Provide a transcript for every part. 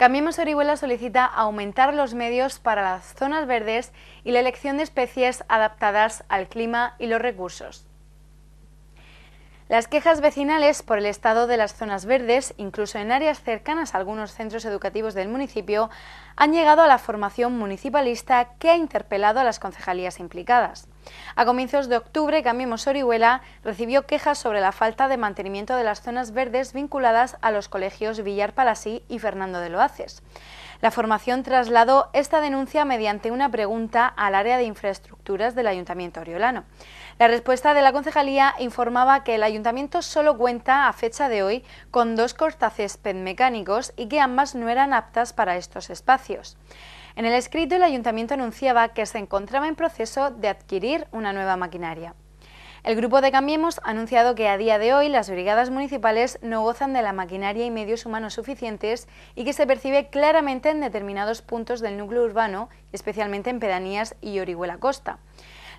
Cambiemos Orihuela solicita aumentar los medios para las zonas verdes y la elección de especies adaptadas al clima y los recursos. Las quejas vecinales por el estado de las zonas verdes, incluso en áreas cercanas a algunos centros educativos del municipio, han llegado a la formación municipalista que ha interpelado a las concejalías implicadas. A comienzos de octubre, Cambiemos Orihuela recibió quejas sobre la falta de mantenimiento de las zonas verdes vinculadas a los colegios Villar Palasí y Fernando de Loaces. La formación trasladó esta denuncia mediante una pregunta al área de infraestructuras del Ayuntamiento Oriolano. La respuesta de la concejalía informaba que el Ayuntamiento solo cuenta a fecha de hoy con dos cortacésped mecánicos y que ambas no eran aptas para estos espacios. En el escrito, el ayuntamiento anunciaba que se encontraba en proceso de adquirir una nueva maquinaria. El grupo de Cambiemos ha anunciado que a día de hoy las brigadas municipales no gozan de la maquinaria y medios humanos suficientes y que se percibe claramente en determinados puntos del núcleo urbano, especialmente en pedanías y Orihuela Costa.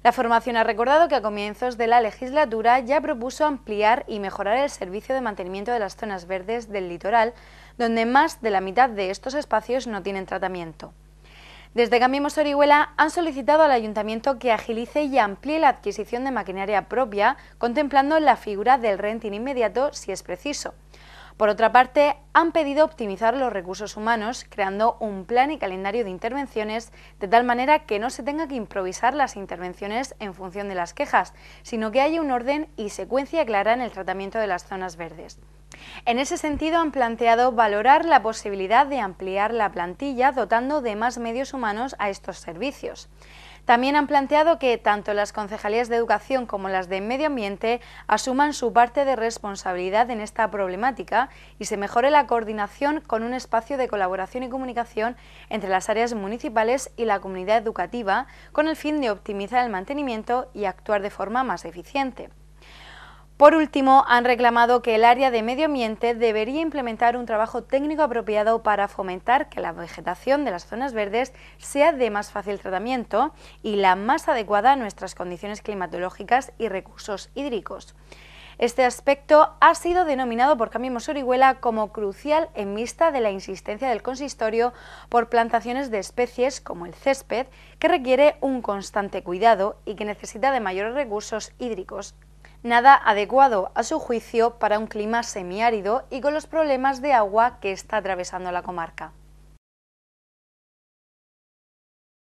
La formación ha recordado que a comienzos de la legislatura ya propuso ampliar y mejorar el servicio de mantenimiento de las zonas verdes del litoral, donde más de la mitad de estos espacios no tienen tratamiento. Desde Cambiemos Orihuela han solicitado al Ayuntamiento que agilice y amplíe la adquisición de maquinaria propia, contemplando la figura del renting inmediato si es preciso. Por otra parte, han pedido optimizar los recursos humanos creando un plan y calendario de intervenciones de tal manera que no se tenga que improvisar las intervenciones en función de las quejas, sino que haya un orden y secuencia clara en el tratamiento de las zonas verdes. En ese sentido, han planteado valorar la posibilidad de ampliar la plantilla dotando de más medios humanos a estos servicios. También han planteado que tanto las concejalías de educación como las de medio ambiente asuman su parte de responsabilidad en esta problemática y se mejore la coordinación con un espacio de colaboración y comunicación entre las áreas municipales y la comunidad educativa con el fin de optimizar el mantenimiento y actuar de forma más eficiente. Por último, han reclamado que el área de medio ambiente debería implementar un trabajo técnico apropiado para fomentar que la vegetación de las zonas verdes sea de más fácil tratamiento y la más adecuada a nuestras condiciones climatológicas y recursos hídricos. Este aspecto ha sido denominado por Camimos Orihuela como crucial en vista de la insistencia del consistorio por plantaciones de especies como el césped, que requiere un constante cuidado y que necesita de mayores recursos hídricos nada adecuado a su juicio para un clima semiárido y con los problemas de agua que está atravesando la comarca.